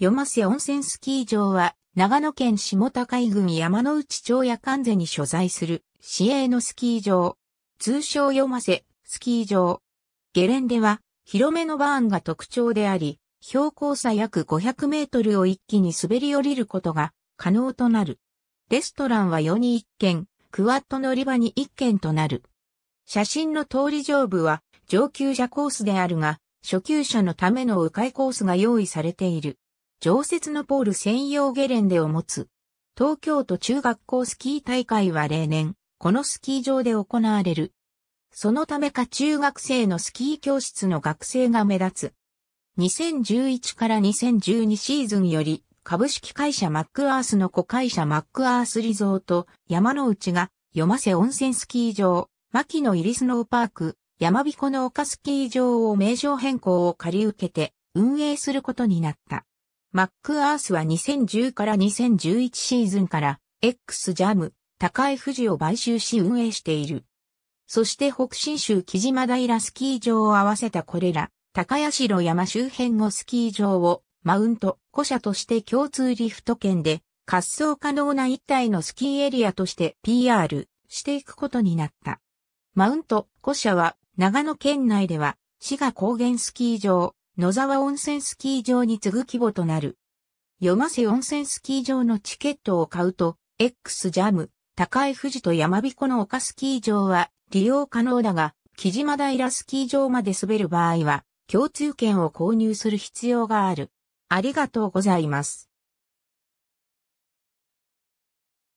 読ませ温泉スキー場は、長野県下高井郡山の内町や関税に所在する、市営のスキー場。通称読ませ、スキー場。ゲレンデは、広めのバーンが特徴であり、標高差約500メートルを一気に滑り降りることが可能となる。レストランは4に1軒、クワット乗り場に1軒となる。写真の通り上部は上級者コースであるが、初級者のための迂回コースが用意されている。常設のポール専用ゲレンデを持つ。東京都中学校スキー大会は例年、このスキー場で行われる。そのためか中学生のスキー教室の学生が目立つ。2011から2012シーズンより、株式会社マックアースの子会社マックアースリゾート、山の内が、山瀬温泉スキー場、牧野イリスノーパーク、山彦の丘スキー場を名称変更を借り受けて、運営することになった。マックアースは2010から2011シーズンから X ジャム、高い富士を買収し運営している。そして北新州木島平スキー場を合わせたこれら、高城山周辺のスキー場をマウント、古社として共通リフト圏で、滑走可能な一体のスキーエリアとして PR していくことになった。マウント、古社は長野県内では、滋賀高原スキー場、野沢温泉スキー場に次ぐ規模となる。読ませ温泉スキー場のチケットを買うと、X ジャム、高井富士と山彦の丘スキー場は利用可能だが、木島平スキー場まで滑る場合は、共通券を購入する必要がある。ありがとうございます。